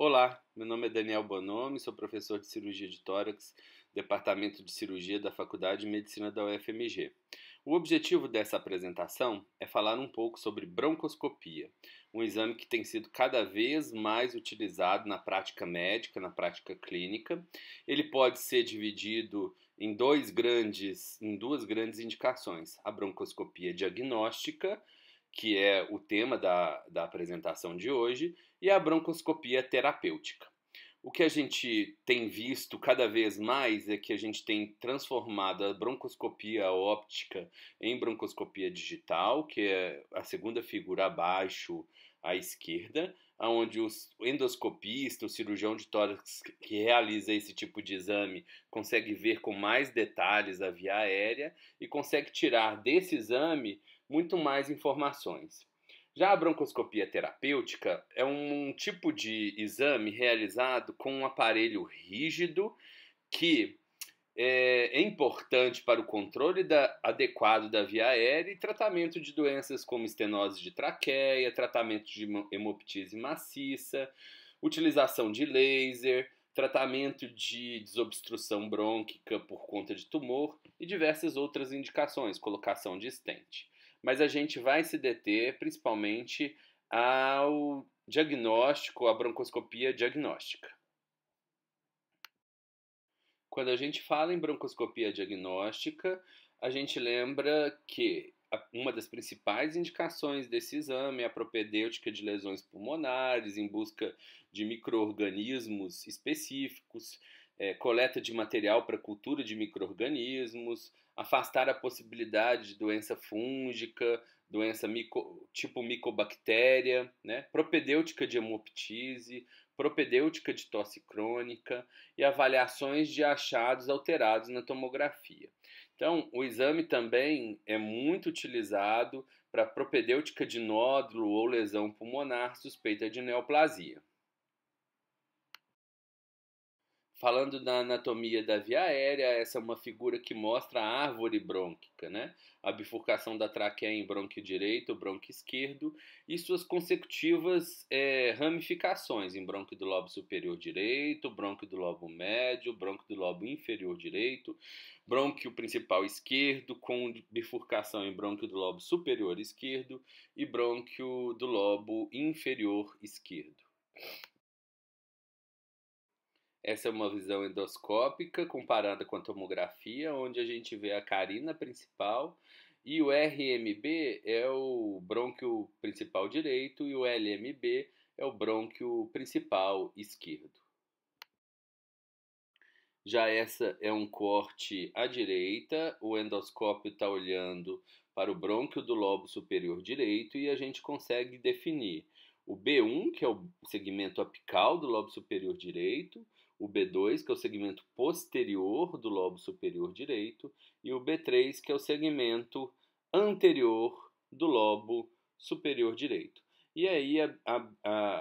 Olá, meu nome é Daniel Bonomi, sou professor de cirurgia de tórax, departamento de cirurgia da Faculdade de Medicina da UFMG. O objetivo dessa apresentação é falar um pouco sobre broncoscopia, um exame que tem sido cada vez mais utilizado na prática médica, na prática clínica. Ele pode ser dividido em dois grandes, em duas grandes indicações: a broncoscopia diagnóstica que é o tema da, da apresentação de hoje, e a broncoscopia terapêutica. O que a gente tem visto cada vez mais é que a gente tem transformado a broncoscopia óptica em broncoscopia digital, que é a segunda figura abaixo à esquerda, onde o endoscopista, o cirurgião de tórax que realiza esse tipo de exame, consegue ver com mais detalhes a via aérea e consegue tirar desse exame muito mais informações. Já a broncoscopia terapêutica é um tipo de exame realizado com um aparelho rígido que é, é, importante para o controle da, adequado da via aérea e tratamento de doenças como estenose de traqueia, tratamento de hemoptise maciça, utilização de laser, tratamento de desobstrução brônquica por conta de tumor e diversas outras indicações, colocação de estente mas a gente vai se deter principalmente ao diagnóstico, à broncoscopia diagnóstica. Quando a gente fala em broncoscopia diagnóstica, a gente lembra que uma das principais indicações desse exame é a propedêutica de lesões pulmonares em busca de micro-organismos específicos, é, coleta de material para cultura de micro-organismos, afastar a possibilidade de doença fúngica, doença tipo micobactéria, né? propedêutica de hemoptise, propedêutica de tosse crônica e avaliações de achados alterados na tomografia. Então, o exame também é muito utilizado para propedêutica de nódulo ou lesão pulmonar suspeita de neoplasia. Falando da anatomia da via aérea, essa é uma figura que mostra a árvore brônquica, né? A bifurcação da traqueia em brônquio direito, brônquio esquerdo e suas consecutivas é, ramificações em brônquio do lobo superior direito, brônquio do lobo médio, brônquio do lobo inferior direito, brônquio principal esquerdo com bifurcação em brônquio do lobo superior esquerdo e brônquio do lobo inferior esquerdo. Essa é uma visão endoscópica comparada com a tomografia, onde a gente vê a carina principal e o RMB é o brônquio principal direito e o LMB é o brônquio principal esquerdo. Já essa é um corte à direita, o endoscópio está olhando para o brônquio do lobo superior direito e a gente consegue definir o B1, que é o segmento apical do lobo superior direito, o B2, que é o segmento posterior do lobo superior direito, e o B3, que é o segmento anterior do lobo superior direito. E aí, a, a,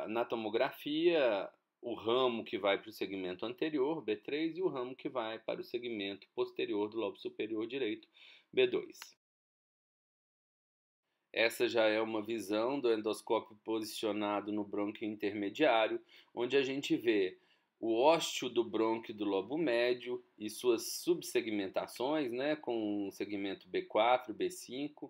a, na tomografia, o ramo que vai para o segmento anterior, B3, e o ramo que vai para o segmento posterior do lobo superior direito, B2. Essa já é uma visão do endoscópio posicionado no brônquio intermediário, onde a gente vê o ósteo do brônquio do lobo médio e suas subsegmentações, né, com o segmento B4, B5,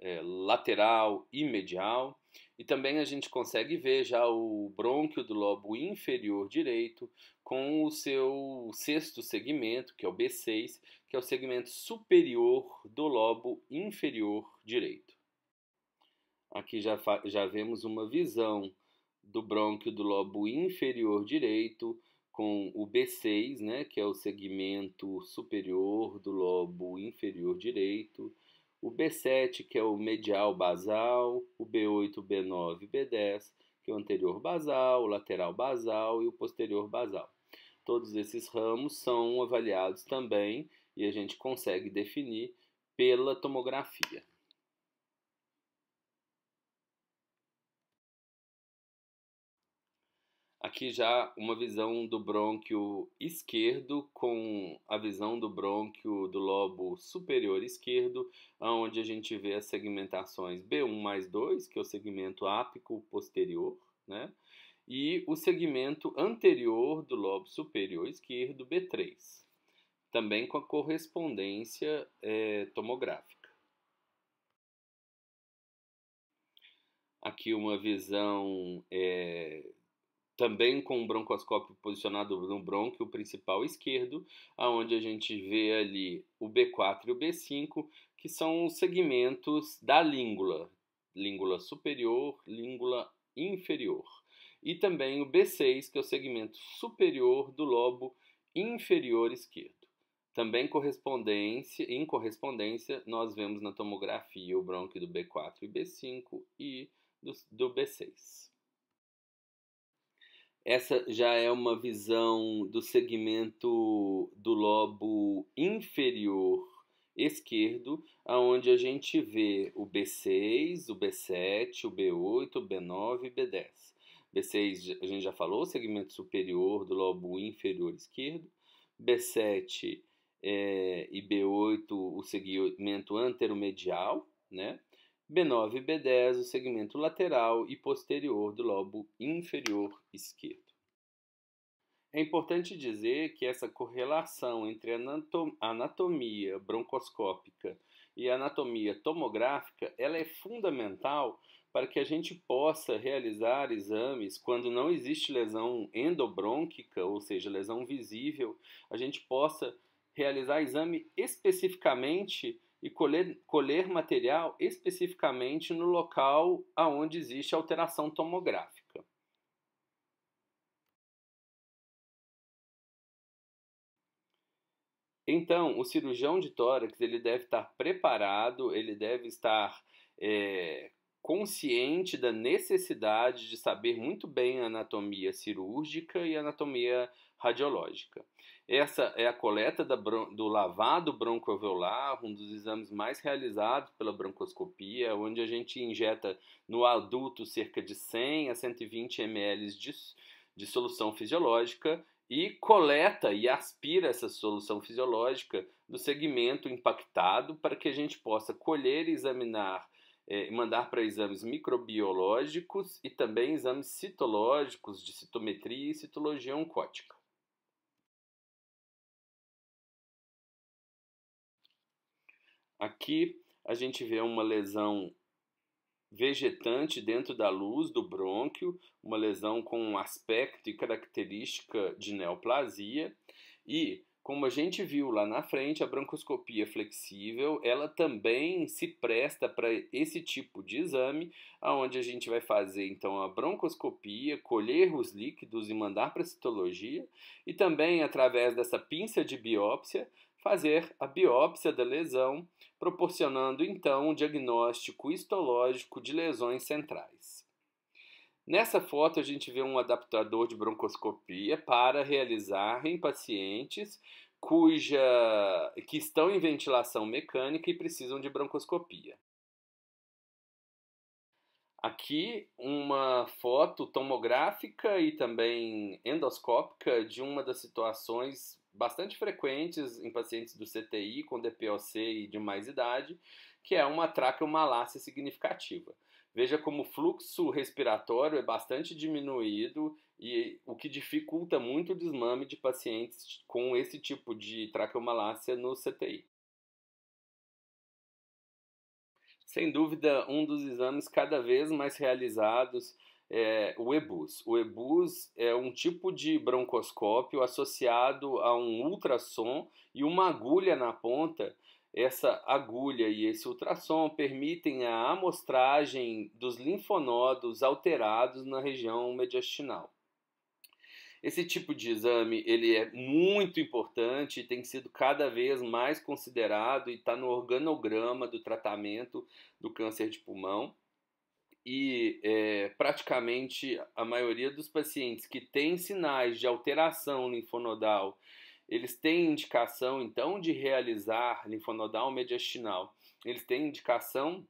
é, lateral e medial. E também a gente consegue ver já o brônquio do lobo inferior direito com o seu sexto segmento, que é o B6, que é o segmento superior do lobo inferior direito. Aqui já, já vemos uma visão do brônquio do lobo inferior direito com o B6, né, que é o segmento superior do lobo inferior direito, o B7, que é o medial basal, o B8, B9, B10, que é o anterior basal, o lateral basal e o posterior basal. Todos esses ramos são avaliados também e a gente consegue definir pela tomografia. Aqui já uma visão do brônquio esquerdo com a visão do brônquio do lobo superior esquerdo, onde a gente vê as segmentações B1 mais 2, que é o segmento ápico posterior, né? e o segmento anterior do lobo superior esquerdo, B3, também com a correspondência é, tomográfica. Aqui uma visão é, também com um broncoscópio posicionado no brônquio principal esquerdo, aonde a gente vê ali o B4 e o B5, que são os segmentos da língula, língula superior, língula inferior. E também o B6, que é o segmento superior do lobo inferior esquerdo. Também correspondência, em correspondência, nós vemos na tomografia o brônquio do B4 e B5 e do, do B6. Essa já é uma visão do segmento do lobo inferior esquerdo, aonde a gente vê o B6, o B7, o B8, o B9 e o B10. B6 a gente já falou, segmento superior do lobo inferior esquerdo. B7 é, eh, e B8, o segmento anteromedial, né? B9 e B10, o segmento lateral e posterior do lobo inferior esquerdo. É importante dizer que essa correlação entre a anatomia broncoscópica e a anatomia tomográfica ela é fundamental para que a gente possa realizar exames quando não existe lesão endobrônquica, ou seja, lesão visível, a gente possa realizar exame especificamente e colher, colher material especificamente no local aonde existe alteração tomográfica. Então, o cirurgião de tórax ele deve estar preparado, ele deve estar é, consciente da necessidade de saber muito bem a anatomia cirúrgica e anatomia radiológica. Essa é a coleta do lavado broncoalveolar, um dos exames mais realizados pela broncoscopia, onde a gente injeta no adulto cerca de 100 a 120 ml de, de solução fisiológica e coleta e aspira essa solução fisiológica do segmento impactado para que a gente possa colher e examinar eh, mandar para exames microbiológicos e também exames citológicos de citometria e citologia oncótica. Aqui a gente vê uma lesão vegetante dentro da luz do brônquio, uma lesão com um aspecto e característica de neoplasia, e como a gente viu lá na frente, a broncoscopia flexível, ela também se presta para esse tipo de exame, aonde a gente vai fazer então a broncoscopia, colher os líquidos e mandar para a citologia, e também através dessa pinça de biópsia, fazer a biópsia da lesão, proporcionando então um diagnóstico histológico de lesões centrais. Nessa foto, a gente vê um adaptador de broncoscopia para realizar em pacientes cuja que estão em ventilação mecânica e precisam de broncoscopia. Aqui uma foto tomográfica e também endoscópica de uma das situações bastante frequentes em pacientes do CTI com DPOC e de mais idade, que é uma traqueomalácia significativa. Veja como o fluxo respiratório é bastante diminuído e o que dificulta muito o desmame de pacientes com esse tipo de traqueomalácia no CTI. Sem dúvida, um dos exames cada vez mais realizados é o EBUS. O EBUS é um tipo de broncoscópio associado a um ultrassom e uma agulha na ponta essa agulha e esse ultrassom permitem a amostragem dos linfonodos alterados na região mediastinal. Esse tipo de exame ele é muito importante, tem sido cada vez mais considerado e está no organograma do tratamento do câncer de pulmão. E é, praticamente a maioria dos pacientes que tem sinais de alteração linfonodal eles têm indicação, então, de realizar linfonodal mediastinal. Eles têm indicação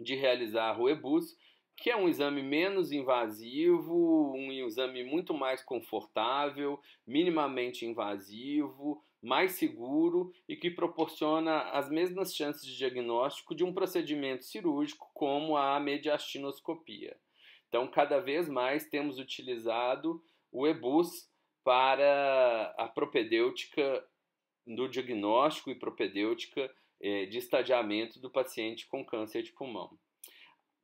de realizar o EBUS, que é um exame menos invasivo, um exame muito mais confortável, minimamente invasivo, mais seguro e que proporciona as mesmas chances de diagnóstico de um procedimento cirúrgico como a mediastinoscopia. Então, cada vez mais temos utilizado o EBUS para a propedêutica do diagnóstico e propedêutica eh, de estadiamento do paciente com câncer de pulmão.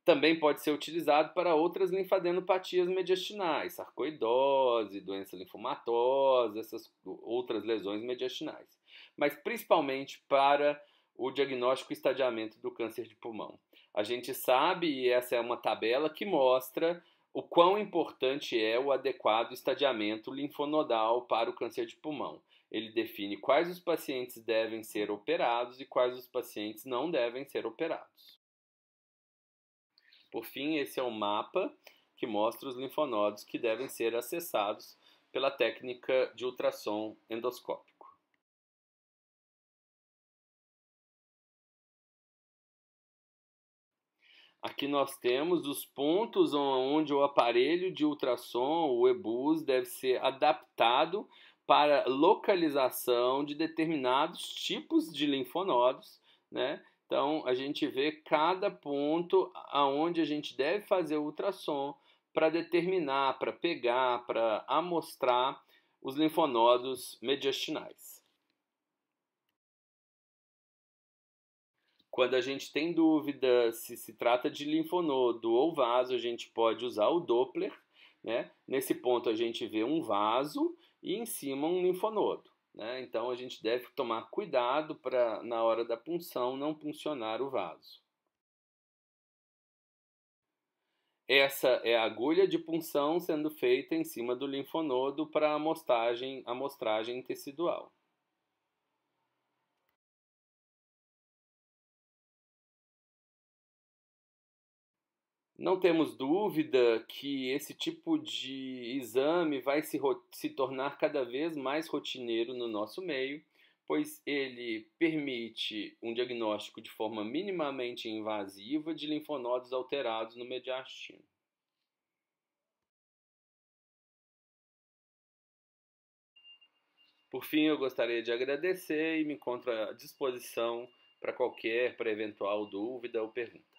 Também pode ser utilizado para outras linfadenopatias mediastinais, sarcoidose, doença linfomatosa, essas outras lesões mediastinais, mas principalmente para o diagnóstico e estadiamento do câncer de pulmão. A gente sabe, e essa é uma tabela que mostra o quão importante é o adequado estadiamento linfonodal para o câncer de pulmão. Ele define quais os pacientes devem ser operados e quais os pacientes não devem ser operados. Por fim, esse é um mapa que mostra os linfonodos que devem ser acessados pela técnica de ultrassom endoscópico. Aqui nós temos os pontos onde o aparelho de ultrassom, o EBUS, deve ser adaptado para localização de determinados tipos de linfonodos, né? Então a gente vê cada ponto aonde a gente deve fazer o ultrassom para determinar, para pegar, para amostrar os linfonodos mediastinais. Quando a gente tem dúvida se se trata de linfonodo ou vaso, a gente pode usar o Doppler. Né? Nesse ponto, a gente vê um vaso e em cima um linfonodo. Né? Então, a gente deve tomar cuidado para, na hora da punção, não puncionar o vaso. Essa é a agulha de punção sendo feita em cima do linfonodo para amostragem, amostragem tecidual. Não temos dúvida que esse tipo de exame vai se, se tornar cada vez mais rotineiro no nosso meio, pois ele permite um diagnóstico de forma minimamente invasiva de linfonodos alterados no mediastino. Por fim, eu gostaria de agradecer e me encontro à disposição para qualquer, para eventual dúvida ou pergunta.